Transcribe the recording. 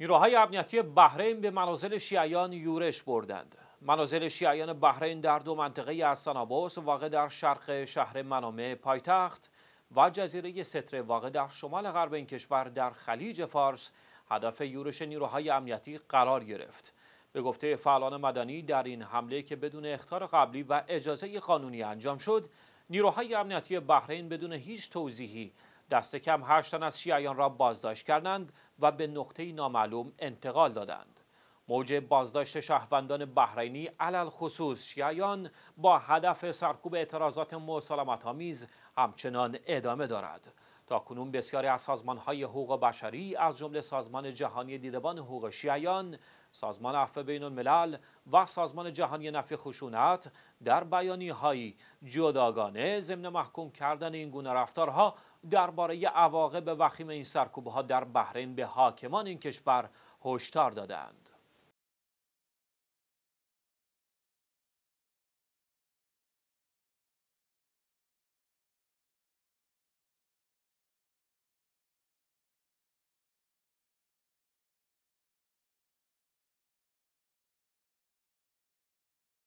نیروهای امنیتی بحرین به منازل شیعیان یورش بردند منازل شیعیان بحرین در دو منطقه اسنابوس واقع در شرق شهر منامه پایتخت و جزیره ستره واقع در شمال غرب این کشور در خلیج فارس هدف یورش نیروهای امنیتی قرار گرفت به گفته فعالان مدنی در این حمله که بدون اختار قبلی و اجازه قانونی انجام شد نیروهای امنیتی بحرین بدون هیچ توضیحی دست کم هشت تن از شیعیان را بازداشت کردند و به نقطه نامعلوم انتقال دادند. موج بازداشت شهروندان بحرینی علل خصوص شیعیان با هدف سرکوب اعتراضات مسالمت‌آمیز همچنان ادامه دارد. تا کنون بسیاری از سازمان های حقوق بشری از جمله سازمان جهانی دیدبان حقوق شیعیان، سازمان عفو بین الملل و سازمان جهانی نفی خشونت در بیانی های جداگانه ضمن محکوم کردن این گونه رفتارها درباره عواقب وخیم این سرکوب ها در بحرین به حاکمان این کشور هشدار دادند.